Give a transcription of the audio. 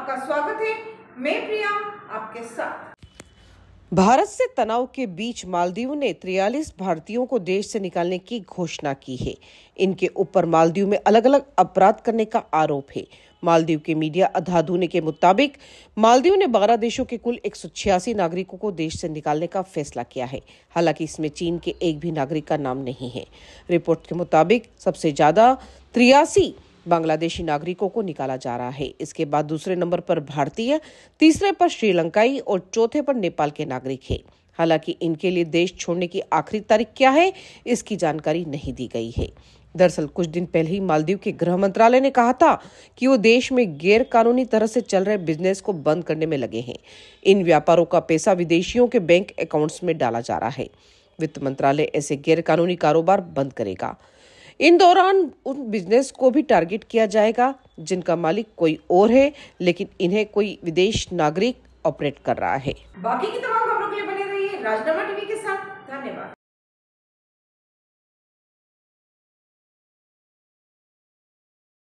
आपका स्वागत है मैं प्रिया आपके साथ भारत से तनाव के बीच मालदीव ने 43 भारतीयों को देश से निकालने की घोषणा की है इनके ऊपर मालदीव में अलग अलग अपराध करने का आरोप है मालदीव के मीडिया अधाधुने के मुताबिक मालदीव ने बारह देशों के कुल एक नागरिकों को देश से निकालने का फैसला किया है हालांकि इसमें चीन के एक भी नागरिक का नाम नहीं है रिपोर्ट के मुताबिक सबसे ज्यादा त्रियासी बांग्लादेशी नागरिकों को निकाला जा रहा है इसके बाद दूसरे नंबर पर भारतीय तीसरे पर श्रीलंकाई और चौथे पर नेपाल के नागरिक है हालांकि इनके लिए देश छोड़ने की आखिरी तारीख क्या है इसकी जानकारी नहीं दी गई है दरअसल कुछ दिन पहले ही मालदीव के गृह मंत्रालय ने कहा था कि वो देश में गैर कानूनी तरह से चल रहे बिजनेस को बंद करने में लगे हैं इन व्यापारों का पैसा विदेशियों के बैंक अकाउंट्स में डाला जा रहा है वित्त मंत्रालय ऐसे गैर कानूनी कारोबार बंद करेगा इन दौरान उन बिजनेस को भी टारगेट किया जाएगा जिनका मालिक कोई और है लेकिन इन्हें कोई विदेश नागरिक ऑपरेट कर रहा है बाकी की तमाम खबरों के लिए बने रहिए राजनामा टीवी के साथ धन्यवाद